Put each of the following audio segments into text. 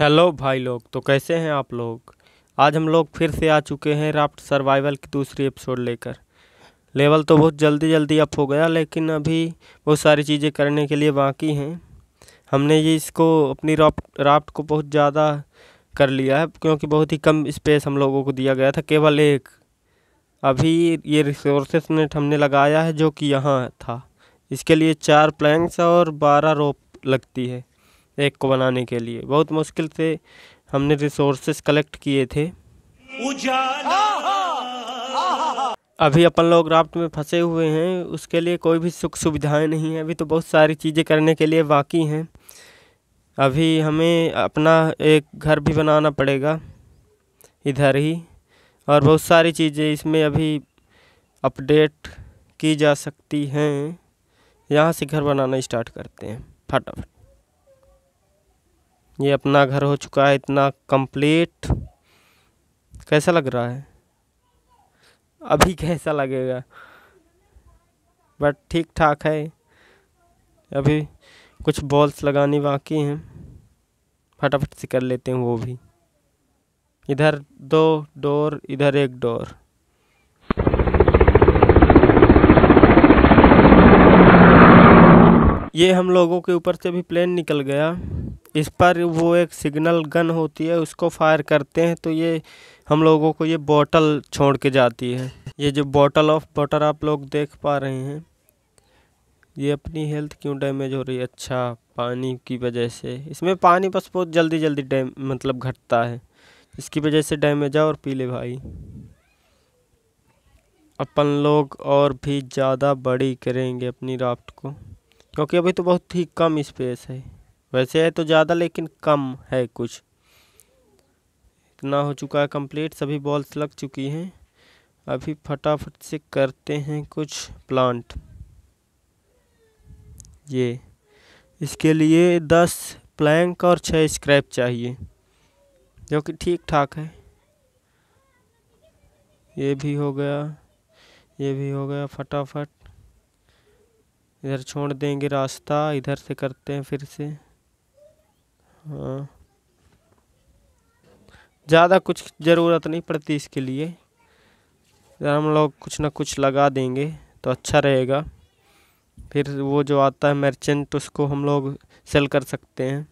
hello भाई लोग तो कैसे हैं आप लोग आज हम लोग फिर से आ चुके हैं राफ्ट सर्वाइवल की दूसरी एपिसोड लेकर लेवल तो बहुत जल्दी जल्दी अप हो गया लेकिन अभी बहुत सारी चीज़ें करने के लिए बाकी हैं हमने ये इसको अपनी राफ्ट राफ्ट को बहुत ज़्यादा कर लिया है क्योंकि बहुत ही कम स्पेस हम लोगों को दिया गया था केवल एक अभी ये रिसोर्सेस ने हमने लगाया है जो कि यहाँ था इसके लिए चार प्लैंक्स और बारह रोप लगती है एक को बनाने के लिए बहुत मुश्किल से हमने रिसोर्सेस कलेक्ट किए थे अभी अपन लोग राफ्ट में फंसे हुए हैं उसके लिए कोई भी सुख सुविधाएं नहीं हैं अभी तो बहुत सारी चीज़ें करने के लिए बाकी हैं अभी हमें अपना एक घर भी बनाना पड़ेगा इधर ही और बहुत सारी चीज़ें इसमें अभी अपडेट की जा सकती हैं यहाँ से घर बनाना स्टार्ट करते हैं फटाफट ये अपना घर हो चुका है इतना कंप्लीट कैसा लग रहा है अभी कैसा लगेगा बट ठीक ठाक है अभी कुछ बॉल्स लगानी बाकी हैं फटाफट से कर लेते हैं वो भी इधर दो डोर इधर एक डोर ये हम लोगों के ऊपर से भी प्लेन निकल गया इस पर वो एक सिग्नल गन होती है उसको फायर करते हैं तो ये हम लोगों को ये बॉटल छोड़ के जाती है ये जो बॉटल ऑफ वाटर आप लोग देख पा रहे हैं ये अपनी हेल्थ क्यों डैमेज हो रही है अच्छा पानी की वजह से इसमें पानी बस बहुत जल्दी जल्दी डैम मतलब घटता है इसकी वजह से डैमेज और पी ले भाई अपन लोग और भी ज़्यादा बड़ी करेंगे अपनी राफ्ट को क्योंकि अभी तो बहुत ही कम स्पेस है वैसे है तो ज़्यादा लेकिन कम है कुछ इतना हो चुका है कंप्लीट सभी बॉल्स लग चुकी हैं अभी फटाफट से करते हैं कुछ प्लांट ये इसके लिए दस प्लैंक और छः स्क्रैप चाहिए जो कि ठीक ठाक है ये भी हो गया ये भी हो गया फटाफट इधर छोड़ देंगे रास्ता इधर से करते हैं फिर से हाँ ज़्यादा कुछ ज़रूरत नहीं पड़ती इसके लिए हम लोग कुछ ना कुछ लगा देंगे तो अच्छा रहेगा फिर वो जो आता है मर्चेंट उसको हम लोग सेल कर सकते हैं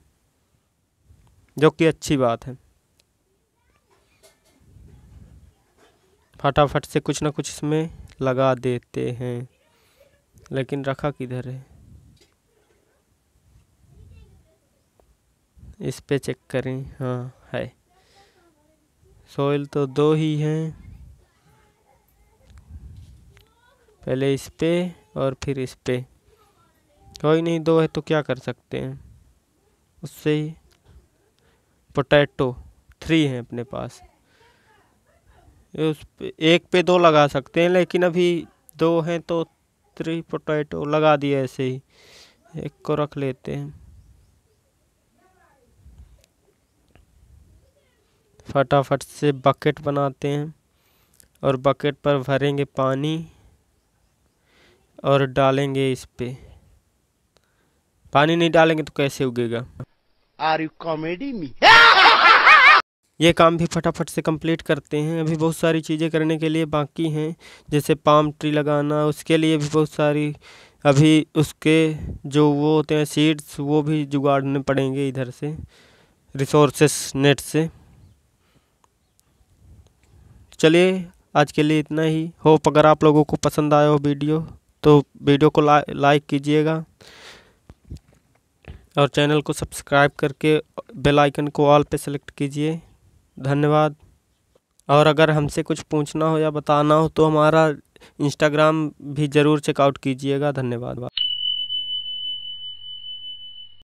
जो कि अच्छी बात है फटाफट से कुछ ना कुछ इसमें लगा देते हैं लेकिन रखा किधर है इस पे चेक करें हाँ है सोइल तो दो ही हैं पहले इस पे और फिर इस पे कोई नहीं दो है तो क्या कर सकते हैं उससे ही पोटैटो थ्री हैं अपने पास उस पे, एक पे दो लगा सकते हैं लेकिन अभी दो हैं तो थ्री पोटैटो लगा दिया ऐसे ही एक को रख लेते हैं फटाफट से बकेट बनाते हैं और बकेट पर भरेंगे पानी और डालेंगे इस पर पानी नहीं डालेंगे तो कैसे उगेगा आर यू कॉमेडी मी ये काम भी फटाफट से कंप्लीट करते हैं अभी बहुत सारी चीज़ें करने के लिए बाकी हैं जैसे पाम ट्री लगाना उसके लिए भी बहुत सारी अभी उसके जो वो होते हैं सीड्स वो भी जुगाड़ने पड़ेंगे इधर से रिसोर्सेस नेट से चलिए आज के लिए इतना ही होप अगर आप लोगों को पसंद आया हो वीडियो तो वीडियो को ला, लाइक कीजिएगा और चैनल को सब्सक्राइब करके बेल आइकन को ऑल पे सेलेक्ट कीजिए धन्यवाद और अगर हमसे कुछ पूछना हो या बताना हो तो हमारा इंस्टाग्राम भी ज़रूर चेकआउट कीजिएगा धन्यवाद